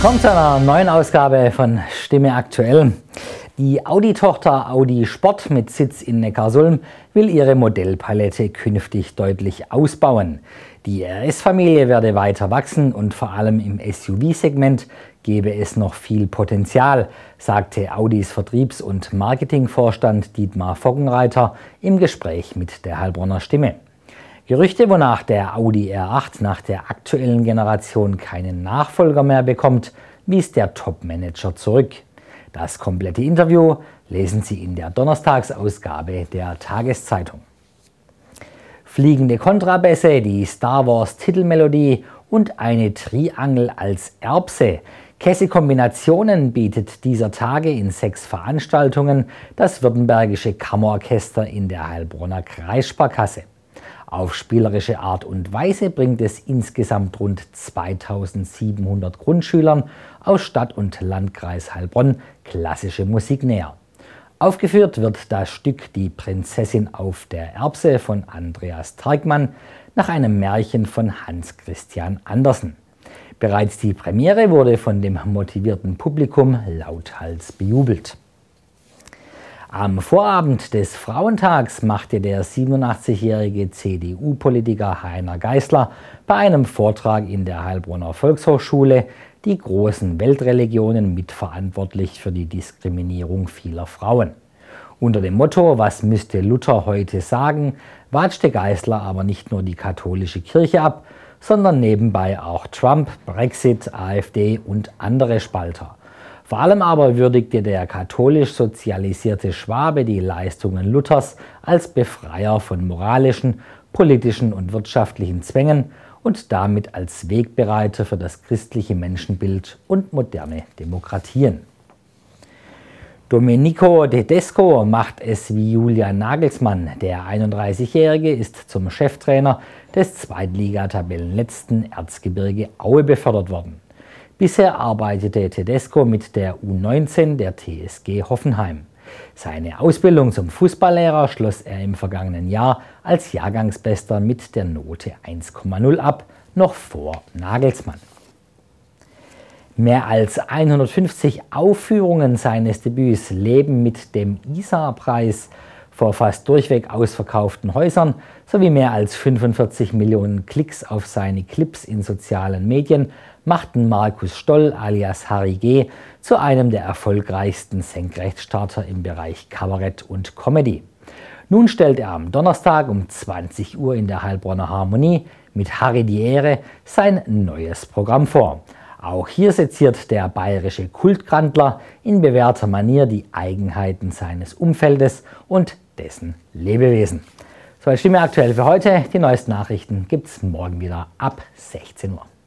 Willkommen zu einer neuen Ausgabe von Stimme aktuell. Die Audi-Tochter Audi Sport mit Sitz in Neckarsulm will ihre Modellpalette künftig deutlich ausbauen. Die RS-Familie werde weiter wachsen und vor allem im SUV-Segment gebe es noch viel Potenzial, sagte Audis Vertriebs- und Marketingvorstand Dietmar Foggenreiter im Gespräch mit der Heilbronner Stimme. Gerüchte, wonach der Audi R8 nach der aktuellen Generation keinen Nachfolger mehr bekommt, wies der Top-Manager zurück. Das komplette Interview lesen Sie in der Donnerstagsausgabe der Tageszeitung. Fliegende Kontrabässe, die Star Wars Titelmelodie und eine Triangel als Erbse. Käsekombinationen bietet dieser Tage in sechs Veranstaltungen das Württembergische Kammerorchester in der Heilbronner Kreissparkasse. Auf spielerische Art und Weise bringt es insgesamt rund 2700 Grundschülern aus Stadt und Landkreis Heilbronn klassische Musik näher. Aufgeführt wird das Stück Die Prinzessin auf der Erbse von Andreas Tergmann nach einem Märchen von Hans Christian Andersen. Bereits die Premiere wurde von dem motivierten Publikum lauthals bejubelt. Am Vorabend des Frauentags machte der 87-jährige CDU-Politiker Heiner Geißler bei einem Vortrag in der Heilbronner Volkshochschule die großen Weltreligionen mitverantwortlich für die Diskriminierung vieler Frauen. Unter dem Motto Was müsste Luther heute sagen, watschte Geißler aber nicht nur die katholische Kirche ab, sondern nebenbei auch Trump, Brexit, AfD und andere Spalter. Vor allem aber würdigte der katholisch sozialisierte Schwabe die Leistungen Luthers als Befreier von moralischen, politischen und wirtschaftlichen Zwängen und damit als Wegbereiter für das christliche Menschenbild und moderne Demokratien. Domenico Tedesco macht es wie Julian Nagelsmann. Der 31-Jährige ist zum Cheftrainer des Zweitligatabellenletzten Erzgebirge Aue befördert worden. Bisher arbeitete Tedesco mit der U19 der TSG Hoffenheim. Seine Ausbildung zum Fußballlehrer schloss er im vergangenen Jahr als Jahrgangsbester mit der Note 1,0 ab, noch vor Nagelsmann. Mehr als 150 Aufführungen seines Debüts leben mit dem ISA-Preis vor fast durchweg ausverkauften Häusern sowie mehr als 45 Millionen Klicks auf seine Clips in sozialen Medien machten Markus Stoll alias Harry G. zu einem der erfolgreichsten Senkrechtstarter im Bereich Kabarett und Comedy. Nun stellt er am Donnerstag um 20 Uhr in der Heilbronner Harmonie mit Harry die Ehre sein neues Programm vor. Auch hier seziert der bayerische Kultgrandler in bewährter Manier die Eigenheiten seines Umfeldes und dessen Lebewesen. So, Soweit Stimme aktuell für heute. Die neuesten Nachrichten gibt es morgen wieder ab 16 Uhr.